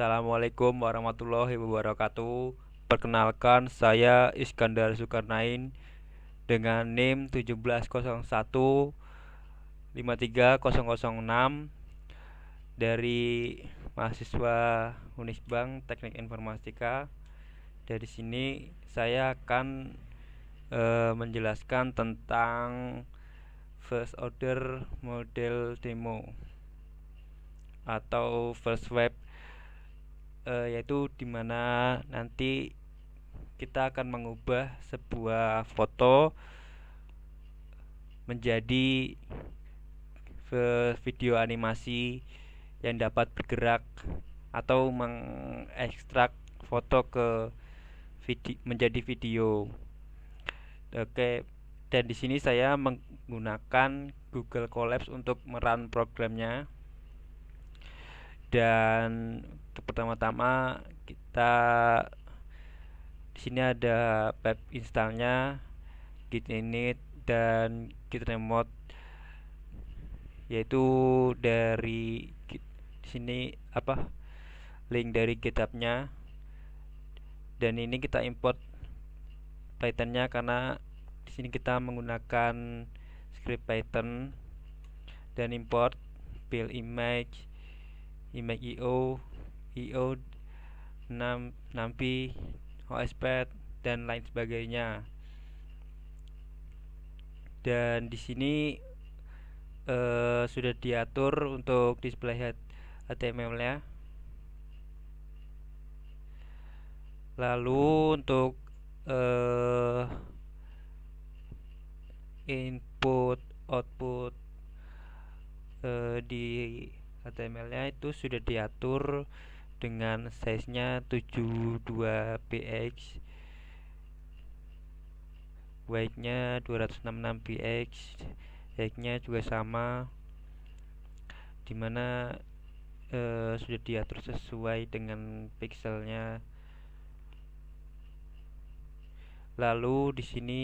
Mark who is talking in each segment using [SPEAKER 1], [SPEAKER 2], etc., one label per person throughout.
[SPEAKER 1] Assalamualaikum warahmatullahi wabarakatuh. Perkenalkan saya Iskandar Sukarnain dengan NIM 1701 53006 dari mahasiswa Unisbank Teknik Informatika. Dari sini saya akan e, menjelaskan tentang first order model demo atau first web uh, yaitu dimana nanti kita akan mengubah sebuah foto menjadi video animasi yang dapat bergerak atau mengekstrak foto ke vidi menjadi video. Oke, dan di sini saya menggunakan Google Collapse untuk meran programnya dan pertama-tama kita di sini ada pep installnya git init dan git remote yaitu dari di sini apa link dari githubnya dan ini kita import Python-nya karena di sini kita menggunakan script python dan import build image you EO, EO, 6P, NAMPI, OSPAD dan lain sebagainya. Dan di sini eh, sudah diatur untuk display head HTML-nya. Lalu untuk eh, input output eh, di HTML-nya itu sudah diatur dengan size-nya 72px width-nya 266px height-nya juga sama dimana e, eh, sudah diatur sesuai dengan pixelnya lalu di sini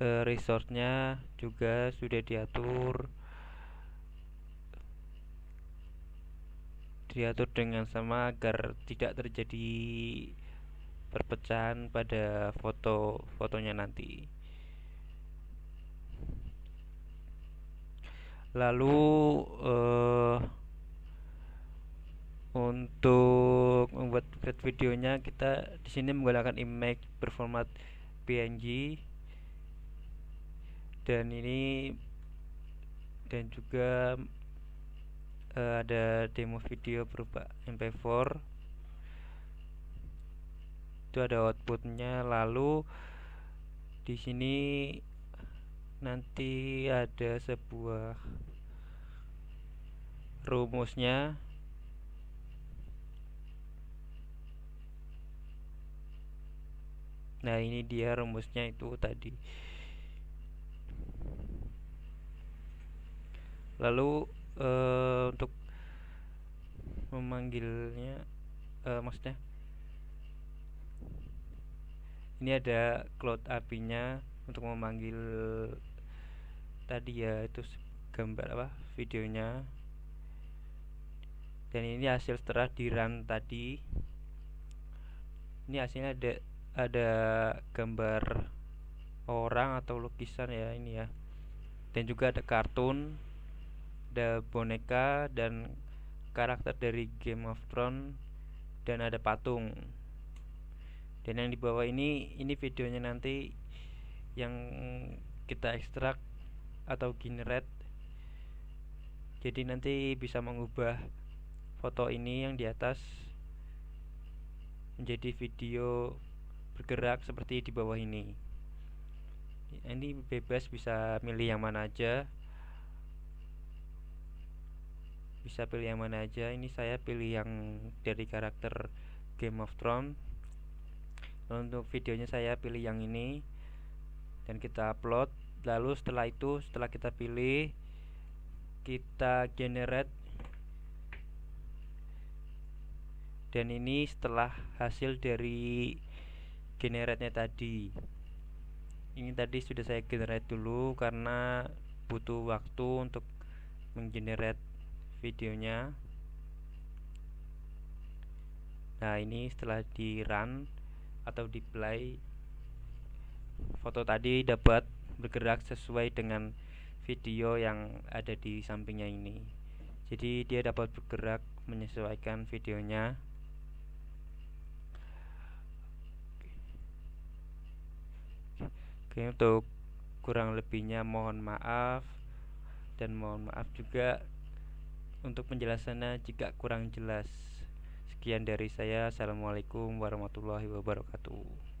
[SPEAKER 1] e, resource-nya juga sudah diatur diatur dengan sama agar tidak terjadi perpecahan pada foto-fotonya nanti. Lalu uh, untuk membuat videonya kita di sini menggunakan image berformat PNG dan ini dan juga uh, ada demo video berupa mp4 itu ada outputnya lalu di sini nanti ada sebuah rumusnya Nah, ini dia rumusnya itu tadi. Lalu uh, untuk memanggilnya uh, maksudnya ini ada cloud apinya untuk memanggil tadi ya itu gambar apa videonya dan ini hasil setelah di run tadi ini hasilnya ada ada gambar orang atau lukisan ya ini ya dan juga ada kartun ada boneka dan karakter dari Game of Thrones dan ada patung dan yang di bawah ini ini videonya nanti yang kita ekstrak atau generate jadi nanti bisa mengubah foto ini yang di atas menjadi video bergerak seperti di bawah ini ini bebas bisa milih yang mana aja bisa pilih yang mana aja ini saya pilih yang dari karakter Game of Thrones untuk videonya saya pilih yang ini dan kita upload lalu setelah itu setelah kita pilih kita generate dan ini setelah hasil dari generate-nya tadi ini tadi sudah saya generate dulu karena butuh waktu untuk menggenerate videonya nah ini setelah di run atau di play foto tadi dapat bergerak sesuai dengan video yang ada di sampingnya ini jadi dia dapat bergerak menyesuaikan videonya oke untuk kurang lebihnya mohon maaf dan mohon maaf juga untuk penjelasannya jika kurang jelas. Sekian dari saya. Assalamualaikum warahmatullahi wabarakatuh.